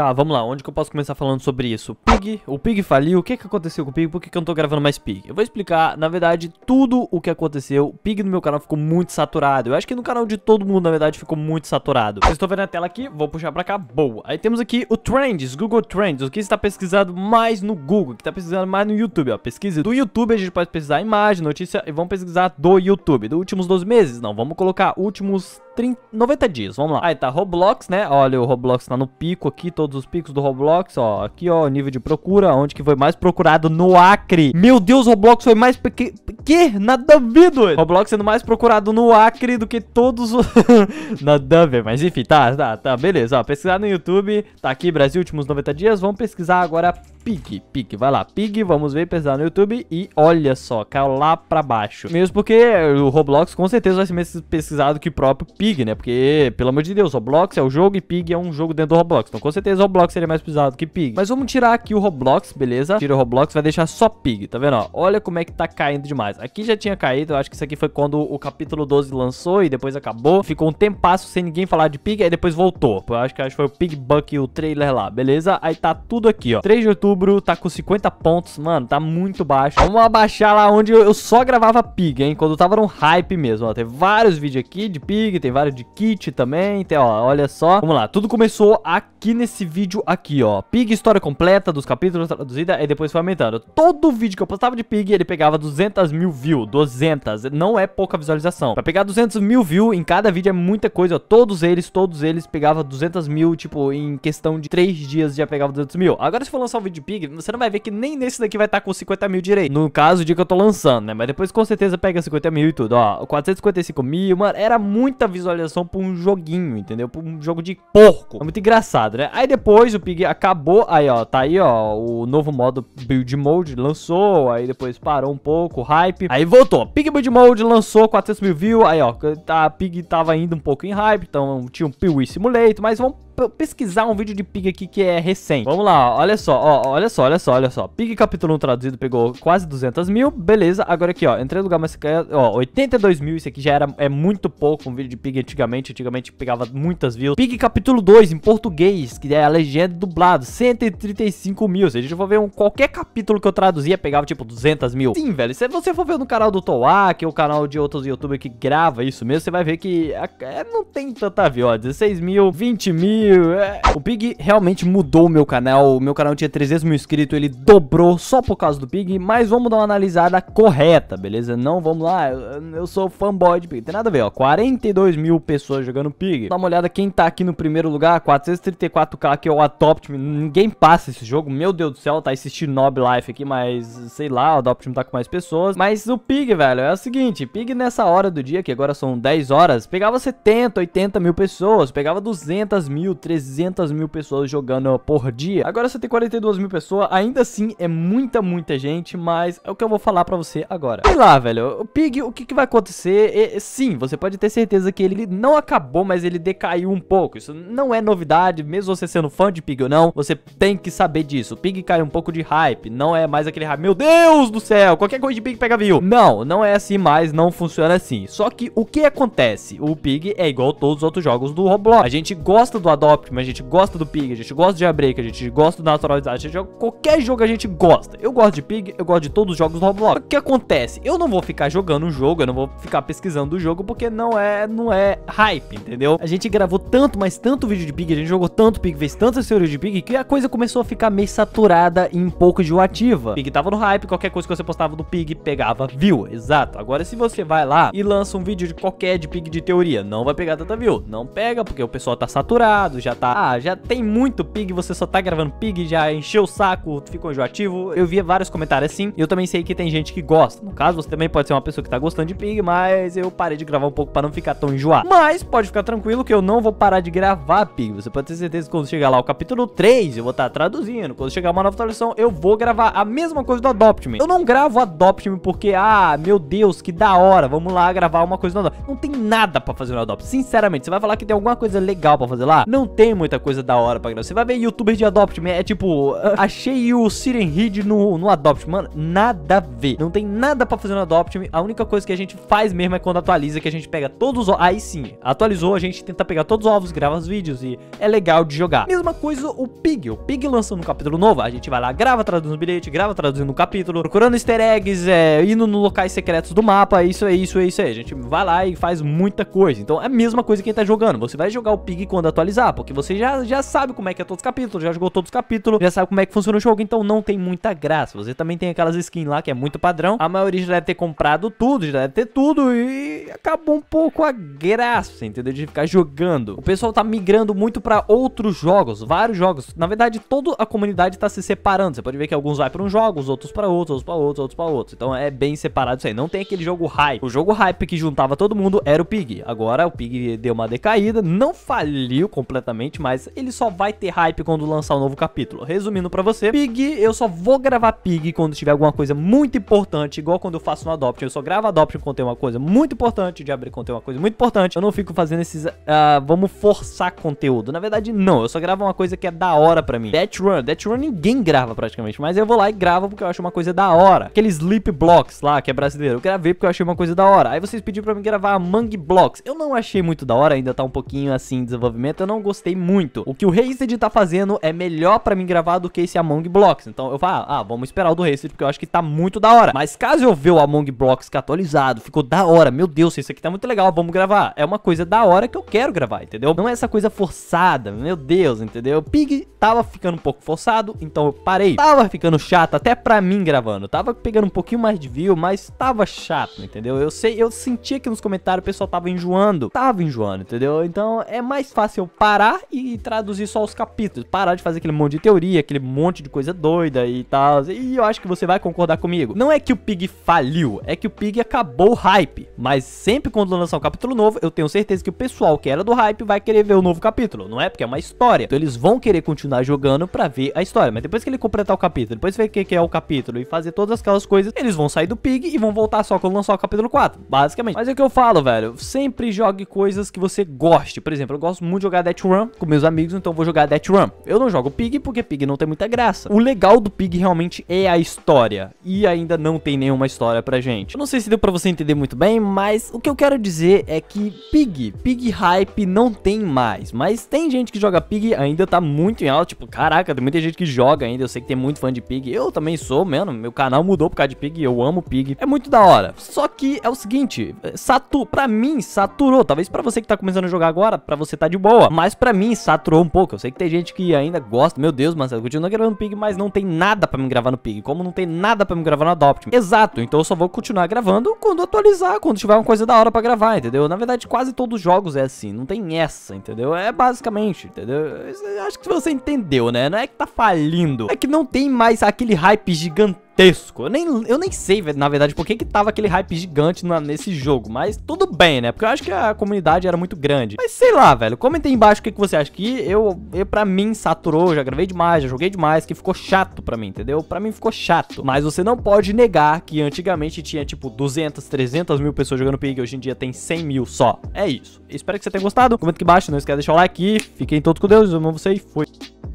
Tá, vamos lá, onde que eu posso começar falando sobre isso? Pig, o Pig faliu, o que que aconteceu com o Pig, por que que eu não tô gravando mais Pig? Eu vou explicar, na verdade, tudo o que aconteceu, Pig no meu canal ficou muito saturado, eu acho que no canal de todo mundo, na verdade, ficou muito saturado. Vocês estão vendo a tela aqui, vou puxar pra cá, boa. Aí temos aqui o Trends, Google Trends, o que está pesquisado mais no Google, o que está pesquisando mais no YouTube, ó, pesquisa do YouTube, a gente pode pesquisar imagem, notícia, e vamos pesquisar do YouTube, dos últimos 12 meses, não, vamos colocar últimos 30, 90 dias, vamos lá. Aí tá Roblox, né? Olha, o Roblox tá no pico aqui, todos os picos do Roblox, ó. Aqui, ó, nível de procura, onde que foi mais procurado no Acre. Meu Deus, Roblox foi mais... Que? que? Nada a ver, doido. Roblox sendo mais procurado no Acre do que todos os... Nada a ver, mas enfim, tá, tá, tá, beleza. Ó, pesquisar no YouTube, tá aqui, Brasil, últimos 90 dias. Vamos pesquisar agora Pig, Pig, vai lá, Pig, vamos ver, pesar no YouTube e olha só, caiu lá pra baixo. Mesmo porque eh, o Roblox com certeza vai ser mais pesquisado que o próprio Pig, né? Porque, pelo amor de Deus, Roblox é o jogo e Pig é um jogo dentro do Roblox. Então, com certeza, o Roblox seria mais pesquisado que Pig. Mas vamos tirar aqui o Roblox, beleza? Tira o Roblox, vai deixar só Pig, tá vendo? Ó, olha como é que tá caindo demais. Aqui já tinha caído, eu acho que isso aqui foi quando o capítulo 12 lançou e depois acabou. Ficou um tempasso sem ninguém falar de Pig, aí depois voltou. Eu acho que, acho que foi o Pig Buck e o trailer lá, beleza? Aí tá tudo aqui, ó. 3 de outubro outubro, tá com 50 pontos, mano, tá muito baixo. Vamos abaixar lá onde eu só gravava pig, hein, quando eu tava num hype mesmo, ó. Tem vários vídeos aqui de pig, tem vários de kit também, tem, ó, olha só. Vamos lá, tudo começou aqui nesse vídeo aqui, ó. Pig, história completa dos capítulos traduzida e depois foi aumentando. Todo vídeo que eu postava de pig, ele pegava 200 mil views, 200, não é pouca visualização. Pra pegar 200 mil views em cada vídeo é muita coisa, ó. Todos eles, todos eles pegava 200 mil, tipo, em questão de 3 dias já pegava 200 mil. Agora se for lançar um vídeo pig, você não vai ver que nem nesse daqui vai estar tá com 50 mil direito. No caso, o dia que eu tô lançando, né? Mas depois com certeza pega 50 mil e tudo, ó. 455 mil, mano, era muita visualização pra um joguinho, entendeu? Pra um jogo de porco. É muito engraçado, né? Aí depois o pig acabou, aí ó, tá aí ó, o novo modo Build Mode lançou, aí depois parou um pouco, hype. Aí voltou, Pig Build Mode lançou 400 mil views, aí ó, tá, a Pig tava indo um pouco em hype, então tinha um Piwi Simulator, mas vamos pesquisar um vídeo de Pig aqui que é recente. Vamos lá, ó, olha só, ó, olha só, olha só, olha só. Pig capítulo 1 traduzido pegou quase 200 mil, beleza. Agora aqui, ó, entrei no lugar mais é, ó, 82 mil, isso aqui já era, é muito pouco um vídeo de Pig antigamente, antigamente pegava muitas views. Pig capítulo 2 em português, que é a legenda dublado, 135 mil, ou seja, se eu for ver um, qualquer capítulo que eu traduzia, pegava tipo 200 mil. Sim, velho, se você for ver no canal do Toak, ou canal de outros youtubers que grava isso mesmo, você vai ver que é, é não tem tanta view, ó, 16 mil, 20 mil, o Pig realmente mudou o meu canal. O meu canal tinha 300 mil inscritos, ele dobrou só por causa do Pig. Mas vamos dar uma analisada correta, beleza? Não vamos lá, eu sou fanboy de Pig. Tem nada a ver, ó. 42 mil pessoas jogando Pig. Dá uma olhada quem tá aqui no primeiro lugar. 434k, que é o Adopt. Ninguém passa esse jogo. Meu Deus do céu, tá assistindo Nob Life aqui, mas sei lá, o Adopt tá com mais pessoas. Mas o Pig, velho, é o seguinte: Pig nessa hora do dia, que agora são 10 horas, pegava 70, 80 mil pessoas, pegava 200 mil, 300 mil pessoas jogando por dia. Agora você tem 42 mil pessoas, ainda assim é muita, muita gente, mas é o que eu vou falar pra você agora. Sei lá, velho, o Pig, o que, que vai acontecer? E, sim, você pode ter certeza que ele não acabou, mas ele decaiu um pouco. Isso não é novidade, mesmo você sendo fã de Pig ou não, você tem que saber disso. O Pig caiu um pouco de hype, não é mais aquele hype, meu Deus do céu, qualquer coisa de Pig pega view. Não, não é assim mais, não funciona assim. Só que o que acontece? O Pig é igual todos os outros jogos do Roblox. A gente gosta do Adore mas a gente gosta do Pig, a gente gosta de Abreak, a gente gosta da naturalidade, gente... qualquer jogo a gente gosta. Eu gosto de Pig, eu gosto de todos os jogos do Roblox. O que acontece? Eu não vou ficar jogando um jogo, eu não vou ficar pesquisando o jogo, porque não é, não é hype, entendeu? A gente gravou tanto, mas tanto vídeo de Pig, a gente jogou tanto Pig, fez tantas teorias de Pig, que a coisa começou a ficar meio saturada e um pouco enjoativa. Pig tava no hype, qualquer coisa que você postava do Pig, pegava view, exato. Agora se você vai lá e lança um vídeo de qualquer de Pig de teoria, não vai pegar tanta view. Não pega, porque o pessoal tá saturado, cansado, já tá. Ah, já tem muito pig, você só tá gravando pig, já encheu o saco, ficou enjoativo. Eu via vários comentários assim. E eu também sei que tem gente que gosta. No caso, você também pode ser uma pessoa que tá gostando de pig, mas eu parei de gravar um pouco para não ficar tão enjoado. Mas pode ficar tranquilo que eu não vou parar de gravar pig. Você pode ter certeza que quando chegar lá o capítulo 3, eu vou estar tá traduzindo. Quando chegar uma nova tradução, eu vou gravar a mesma coisa do Adopt Me. Eu não gravo Adopt Me porque, ah, meu Deus, que da hora, vamos lá gravar uma coisa do Adopt. Não tem nada para fazer no Adopt. Sinceramente, você vai falar que tem alguma coisa legal para fazer lá? Não não tem muita coisa da hora pra gravar. Você vai ver youtuber de Adopt, é tipo, achei o Siren Reed no, no Adopt, mano, nada a ver. Não tem nada pra fazer no Adopt, a única coisa que a gente faz mesmo é quando atualiza, que a gente pega todos os aí sim, atualizou, a gente tenta pegar todos os ovos, grava os vídeos e é legal de jogar. Mesma coisa o Pig, o Pig lançando um capítulo novo, a gente vai lá, grava traduzindo bilhete, grava traduzindo o capítulo, procurando easter eggs, é, indo nos locais secretos do mapa, isso é isso, é isso aí, a gente vai lá e faz muita coisa. Então é a mesma coisa que quem tá jogando, você vai jogar o Pig quando atualizar, porque você já, já sabe como é que é todos os capítulos, já jogou todos os capítulos, já sabe como é que funciona o jogo, então não tem muita graça. Você também tem aquelas skins lá que é muito padrão, a maioria já deve ter comprado tudo, já deve ter tudo e acabou um pouco a graça, entendeu? De ficar jogando. O pessoal tá migrando muito pra outros jogos, vários jogos. Na verdade, toda a comunidade tá se separando. Você pode ver que alguns vai pra um jogo, os outros pra outros, outros pra outros, outros pra outros. Então é bem separado isso aí. Não tem aquele jogo hype. O jogo hype que juntava todo mundo era o Pig. Agora o Pig deu uma decaída, não faliu completamente completamente, mas ele só vai ter hype quando lançar um novo capítulo. Resumindo pra você, Pig, eu só vou gravar Pig quando tiver alguma coisa muito importante, igual quando eu faço no Adoption. Eu só gravo Adoption quando tem uma coisa muito importante, de abrir quando tem uma coisa muito importante. Eu não fico fazendo esses, uh, vamos forçar conteúdo. Na verdade, não. Eu só gravo uma coisa que é da hora pra mim. Death Run. Death Run ninguém grava praticamente, mas eu vou lá e gravo porque eu acho uma coisa da hora. Aquele Sleep Blocks lá, que é brasileiro. Eu gravei porque eu achei uma coisa da hora. Aí vocês pediram pra mim gravar Among Blocks. Eu não achei muito da hora, ainda tá um pouquinho assim em desenvolvimento. Eu não gosto gostei muito. O que o Hazed tá fazendo é melhor pra mim gravar do que esse Among Blocks. Então eu falo, ah, vamos esperar o do Hazed, porque eu acho que tá muito da hora. Mas caso eu ver o Among Blocks que é atualizado, ficou da hora, meu Deus, isso aqui tá muito legal, vamos gravar. É uma coisa da hora que eu quero gravar, entendeu? Não é essa coisa forçada, meu Deus, entendeu? Pig tava ficando um pouco forçado, então eu parei. Tava ficando chato até pra mim gravando, tava pegando um pouquinho mais de view, mas tava chato, entendeu? Eu sei, eu sentia que nos comentários o pessoal tava enjoando, tava enjoando, entendeu? Então é mais fácil eu parar parar e traduzir só os capítulos. Parar de fazer aquele monte de teoria, aquele monte de coisa doida e tal. E eu acho que você vai concordar comigo. Não é que o Pig faliu, é que o Pig acabou o hype. Mas sempre quando lançar um capítulo novo, eu tenho certeza que o pessoal que era do hype vai querer ver o novo capítulo, não é? Porque é uma história. Então eles vão querer continuar jogando pra ver a história. Mas depois que ele completar o capítulo, depois ver o que é o capítulo e fazer todas aquelas coisas, eles vão sair do Pig e vão voltar só quando lançar o capítulo 4, basicamente. Mas é o que eu falo, velho. Sempre jogue coisas que você goste. Por exemplo, eu gosto muito de jogar Death Run com meus amigos, então vou jogar Death Run. Eu não jogo Pig porque Pig não tem muita graça. O legal do Pig realmente é a história. E ainda não tem nenhuma história pra gente. Eu não sei se deu pra você entender muito bem, mas o que eu quero dizer é que Pig, Pig Hype não tem mais. Mas tem gente que joga Pig ainda tá muito em alta. Tipo, caraca, tem muita gente que joga ainda. Eu sei que tem muito fã de Pig. Eu também sou, mano. Meu canal mudou por causa de Pig. Eu amo Pig. É muito da hora. Só que é o seguinte, satu, pra mim, saturou. Talvez pra você que tá começando a jogar agora, pra você tá de boa. Mas para mim saturou um pouco. Eu sei que tem gente que ainda gosta. Meu Deus, Marcelo, tá continua gravando Pig, mas não tem nada para me gravar no Pig. Como não tem nada para me gravar no Adopt? Exato, então eu só vou continuar gravando quando atualizar, quando tiver uma coisa da hora para gravar, entendeu? Na verdade, quase todos os jogos é assim, não tem essa, entendeu? É basicamente, entendeu? Eu acho que você entendeu, né? Não é que tá falindo, é que não tem mais aquele hype gigantesco gigantesco. Eu nem, eu nem sei, na verdade, por que, que tava aquele hype gigante na, nesse jogo. Mas tudo bem, né? Porque eu acho que a comunidade era muito grande. Mas sei lá, velho. Comenta aí embaixo o que, que você acha. Que eu, eu, pra mim, saturou. Já gravei demais, já joguei demais. Que ficou chato pra mim, entendeu? Pra mim ficou chato. Mas você não pode negar que antigamente tinha, tipo, 200, 300 mil pessoas jogando PIG. Hoje em dia tem 100 mil só. É isso. Espero que você tenha gostado. Comenta aqui embaixo. Não esquece de deixar o like. fiquem todos com Deus. Eu amo e Fui.